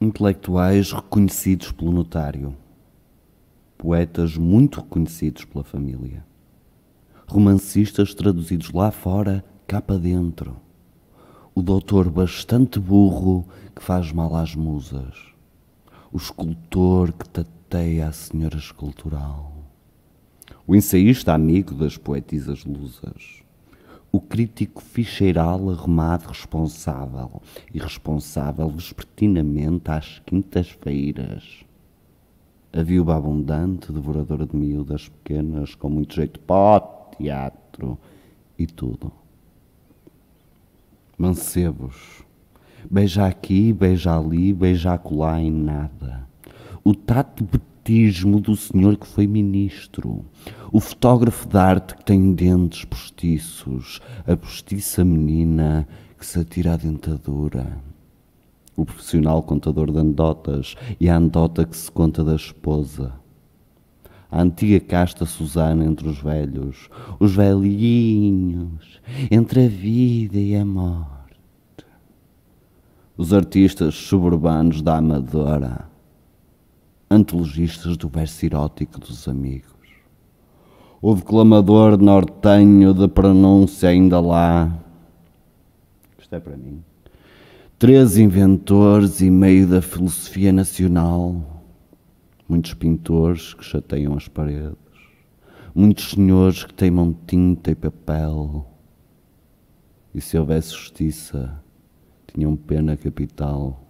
intelectuais reconhecidos pelo notário, poetas muito reconhecidos pela família, romancistas traduzidos lá fora, cá para dentro, o doutor bastante burro que faz mal às musas, o escultor que tateia a senhora escultural, o ensaísta amigo das poetisas lusas, o crítico ficheiral arrumado responsável, e responsável vespertinamente às quintas-feiras. A viúva abundante, devoradora de miúdas pequenas, com muito jeito pó, teatro e tudo. Mancebos, beija aqui, beija ali, beija acolá em nada. O tato do senhor que foi ministro, o fotógrafo de arte que tem dentes por postiços, a postiça menina que se atira à dentadura, o profissional contador de anedotas e a anedota que se conta da esposa, a antiga casta Susana entre os velhos, os velhinhos, entre a vida e a morte, os artistas suburbanos da Amadora, antologistas do verso erótico dos amigos o declamador nortenho de pronúncia ainda lá. Isto é para mim. Três inventores e meio da filosofia nacional. Muitos pintores que chateiam as paredes. Muitos senhores que teimam tinta e papel. E se houvesse justiça, tinham pena capital.